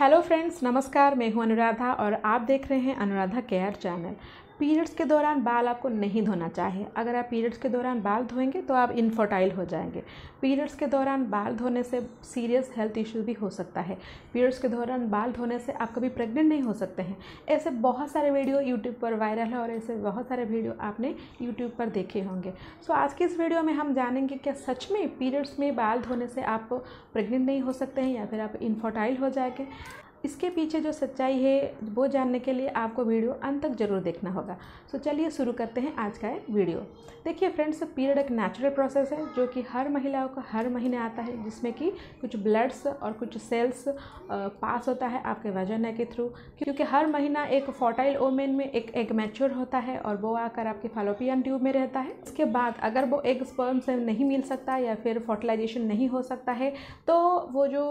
hello friends नमस्कार मैं हूं अनुराधा और आप देख रहे हैं अनुराधा केयर चैनल पीरियड्स के दौरान बाल आपको नहीं धोना चाहिए अगर आप पीरियड्स के दौरान बाल धोएंगे तो आप इनफर्टाइल हो जाएंगे पीरियड्स के दौरान बाल धोने से सीरियस हेल्थ इश्यू भी हो सकता है पीरियड्स के दौरान बाल धोने से आप कभी प्रेग्नेंट नहीं हो सकते हैं ऐसे बहुत सारे वीडियो यूट्यूब पर वायरल है और ऐसे बहुत सारे वीडियो आपने यूट्यूब पर देखे होंगे सो आज की इस वीडियो में हम जानेंगे क्या सच में पीरियड्स में बाल धोने से आप प्रेग्नेंट नहीं हो सकते हैं या फिर आप इनफर्टाइल हो जाएंगे इसके पीछे जो सच्चाई है वो जानने के लिए आपको वीडियो अंत तक जरूर देखना होगा सो so, चलिए शुरू करते हैं आज का वीडियो देखिए फ्रेंड्स पीरियड एक नेचुरल प्रोसेस है जो कि हर महिलाओं का हर महीने आता है जिसमें कि कुछ ब्लड्स और कुछ सेल्स पास होता है आपके वजन के थ्रू क्योंकि हर महीना एक फोर्टाइल ओमेन में एक एग मैच्योर होता है और वो आकर आपके फालोपियन ट्यूब में रहता है इसके बाद अगर वो एग स्पर्म से नहीं मिल सकता या फिर फर्टिलाइजेशन नहीं हो सकता है तो वो जो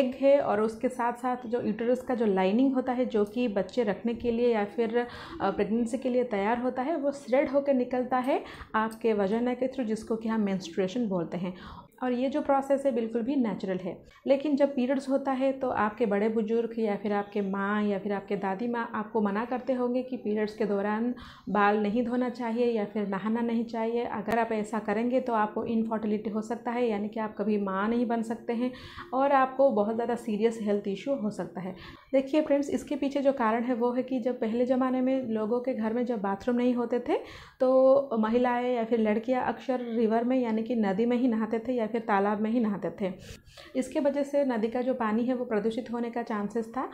एग है और उसके साथ साथ जो यूटरस का जो लाइनिंग होता है जो कि बच्चे रखने के लिए या फिर प्रेगनेंसी के लिए तैयार होता है वो स्रेड होकर निकलता है आपके वजन के थ्रू जिसको कि हम मेंस्ट्रुएशन बोलते हैं और ये जो प्रोसेस है बिल्कुल भी नेचुरल है लेकिन जब पीरियड्स होता है तो आपके बड़े बुजुर्ग या फिर आपके माँ या फिर आपके दादी माँ आपको मना करते होंगे कि पीरियड्स के दौरान बाल नहीं धोना चाहिए या फिर नहाना नहीं चाहिए अगर आप ऐसा करेंगे तो आपको इनफर्टिलिटी हो सकता है यानी कि आप कभी माँ नहीं बन सकते हैं और आपको बहुत ज़्यादा सीरियस हेल्थ इशू हो सकता है देखिए फ्रेंड्स इसके पीछे जो कारण है वो है कि जब पहले ज़माने में लोगों के घर में जब बाथरूम नहीं होते थे तो महिलाएँ या फिर लड़कियाँ अक्सर रिवर में यानी कि नदी में ही नहाते थे या फिर तालाब में ही नहाते थे इसके वजह से नदी का जो पानी है वो प्रदूषित होने का चांसेस था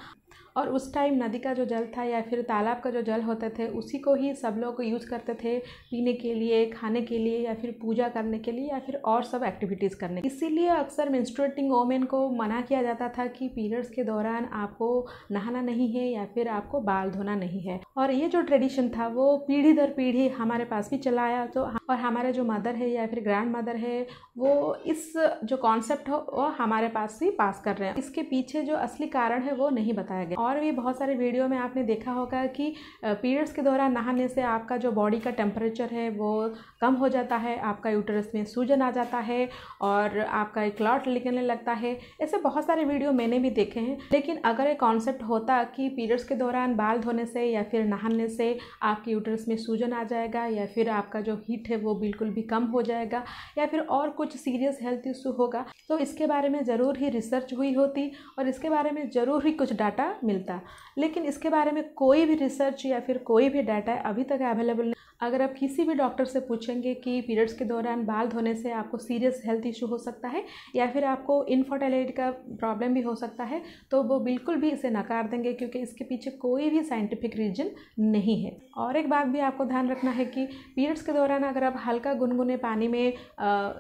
और उस टाइम नदी का जो जल था या फिर तालाब का जो जल होते थे उसी को ही सब लोग यूज़ करते थे पीने के लिए खाने के लिए या फिर पूजा करने के लिए या फिर और सब एक्टिविटीज़ करने इसीलिए अक्सर मेंस्ट्रुएटिंग वोमेन को मना किया जाता था कि पीरियड्स के दौरान आपको नहाना नहीं है या फिर आपको बाल धोना नहीं है और ये जो ट्रेडिशन था वो पीढ़ी दर पीढ़ी हमारे पास भी चला आया तो और हमारे जो मदर है या फिर ग्रैंड मदर है वो इस जो कॉन्सेप्ट हो वो हमारे पास ही पास कर रहे हैं इसके पीछे जो असली कारण है वो नहीं बताया गया और भी बहुत सारे वीडियो में आपने देखा होगा कि पीरियड्स के दौरान नहाने से आपका जो बॉडी का टेम्परेचर है वो कम हो जाता है आपका यूटरस में सूजन आ जाता है और आपका एक क्लॉट निकलने लगता है ऐसे बहुत सारे वीडियो मैंने भी देखे हैं लेकिन अगर एक कॉन्सेप्ट होता कि पीरियड्स के दौरान बाल धोने से या फिर नहाने से आपकी यूटरस में सूजन आ जाएगा या फिर आपका जो हीट है वो बिल्कुल भी कम हो जाएगा या फिर और कुछ सीरियस हेल्थ इशू होगा तो इसके बारे में ज़रूर ही रिसर्च हुई होती और इसके बारे में ज़रूर ही कुछ डाटा मिलता लेकिन इसके बारे में कोई भी रिसर्च या फिर कोई भी डाटा अभी तक अवेलेबल नहीं अगर आप किसी भी डॉक्टर से पूछेंगे कि पीरियड्स के दौरान बाल धोने से आपको सीरियस हेल्थ इशू हो सकता है या फिर आपको इनफर्टिलिटी का प्रॉब्लम भी हो सकता है तो वो बिल्कुल भी इसे नकार देंगे क्योंकि इसके पीछे कोई भी साइंटिफिक रीजन नहीं है और एक बात भी आपको ध्यान रखना है कि पीरियड्स के दौरान अगर आप हल्का गुनगुने पानी में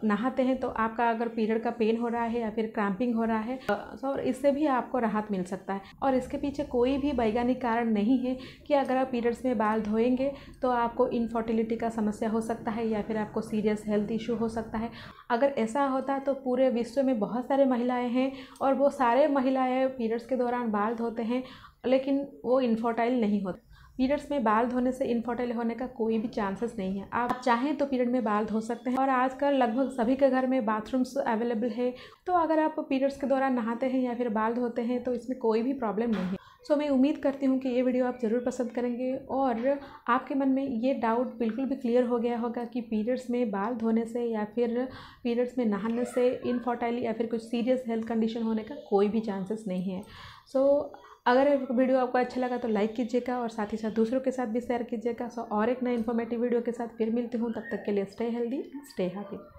नहाते हैं तो आपका अगर पीरियड का पेन हो रहा है या फिर क्रैम्पिंग हो रहा है तो और इससे भी आपको राहत मिल सकता है और इसके पीछे कोई भी वैज्ञानिक कारण नहीं है कि अगर आप पीरियड्स में बाल धोएंगे तो आपको इन इनफर्टिलिटी का समस्या हो सकता है या फिर आपको सीरियस हेल्थ इशू हो सकता है अगर ऐसा होता तो पूरे विश्व में बहुत सारे महिलाएं हैं और वो सारे महिलाएं पीरियड्स के दौरान बाल धोते हैं लेकिन वो इनफर्टाइल नहीं होते पीरियड्स में बाल धोने से इनफर्टाइल होने का कोई भी चांसेस नहीं है आप चाहें तो पीरियड में बाल धो सकते हैं और आजकल लगभग सभी के घर में बाथरूम्स अवेलेबल है तो अगर आप पीरियड्स के दौरान नहाते हैं या फिर बाल धोते हैं तो इसमें कोई भी प्रॉब्लम नहीं है सो मैं उम्मीद करती हूँ कि ये वीडियो आप ज़रूर पसंद करेंगे और आपके मन में ये डाउट बिल्कुल भी क्लियर हो गया होगा कि पीरियड्स में बाल धोने से या फिर पीरियड्स में नहाने से इनफर्टाइल या फिर कुछ सीरियस हेल्थ कंडीशन होने का कोई भी चांसेस नहीं है सो so, अगर वीडियो आपको अच्छा लगा तो लाइक कीजिएगा और साथ ही साथ दूसरों के साथ भी शेयर कीजिएगा सो और एक नए इन्फॉर्मेटिव वीडियो के साथ फिर मिलती हूँ तब तक के लिए स्टे हेल्दी स्टे हैप्पी